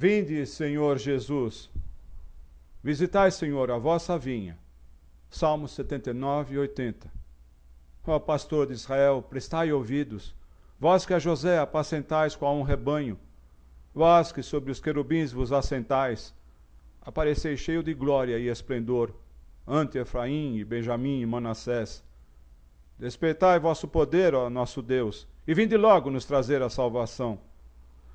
Vinde, Senhor Jesus, visitai, Senhor, a vossa vinha. Salmo 79 e 80. Ó pastor de Israel, prestai ouvidos, vós que a José apacentais qual um rebanho, vós que sobre os querubins vos assentais, aparecei cheio de glória e esplendor, ante Efraim e Benjamim e Manassés. Despertai vosso poder, ó nosso Deus, e vinde logo nos trazer a salvação.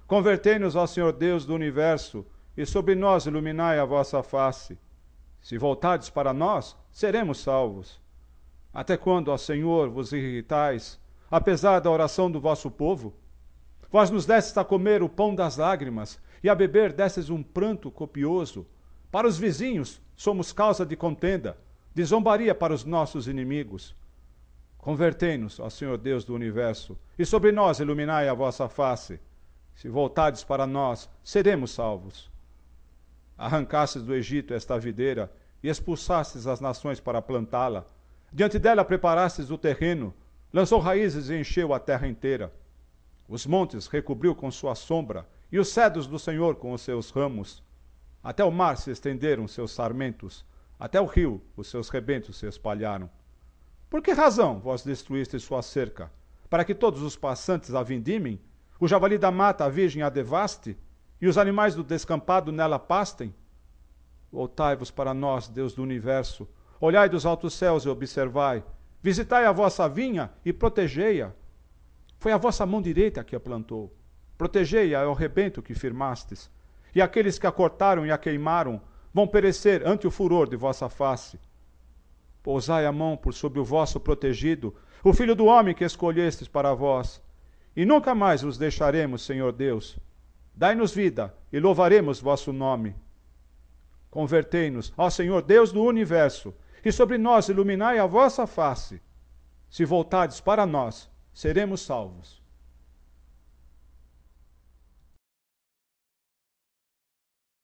Convertei-nos, ó Senhor Deus do universo, e sobre nós iluminai a vossa face. Se voltares para nós, seremos salvos. Até quando, ó Senhor, vos irritais, apesar da oração do vosso povo? Vós nos destes a comer o pão das lágrimas, e a beber destes um pranto copioso. Para os vizinhos somos causa de contenda, de zombaria para os nossos inimigos. Convertei-nos, ó Senhor Deus do universo, e sobre nós iluminai a vossa face se voltares para nós, seremos salvos. Arrancastes do Egito esta videira e expulsastes as nações para plantá-la. Diante dela preparastes o terreno, lançou raízes e encheu a terra inteira. Os montes recobriu com sua sombra e os cedros do Senhor com os seus ramos. Até o mar se estenderam seus sarmentos, até o rio os seus rebentos se espalharam. Por que razão vós destruíste sua cerca? Para que todos os passantes a vindimem? O javali da mata a virgem a devaste, e os animais do descampado nela pastem? Voltai-vos para nós, Deus do universo. Olhai dos altos céus e observai. Visitai a vossa vinha e protegei-a. Foi a vossa mão direita que a plantou. Protegei-a ao é rebento que firmastes. E aqueles que a cortaram e a queimaram vão perecer ante o furor de vossa face. Pousai a mão por sobre o vosso protegido, o filho do homem que escolhestes para vós. E nunca mais vos deixaremos, Senhor Deus. Dai-nos vida e louvaremos vosso nome. Convertei-nos, ó Senhor Deus do universo, e sobre nós iluminai a vossa face. Se voltades para nós, seremos salvos.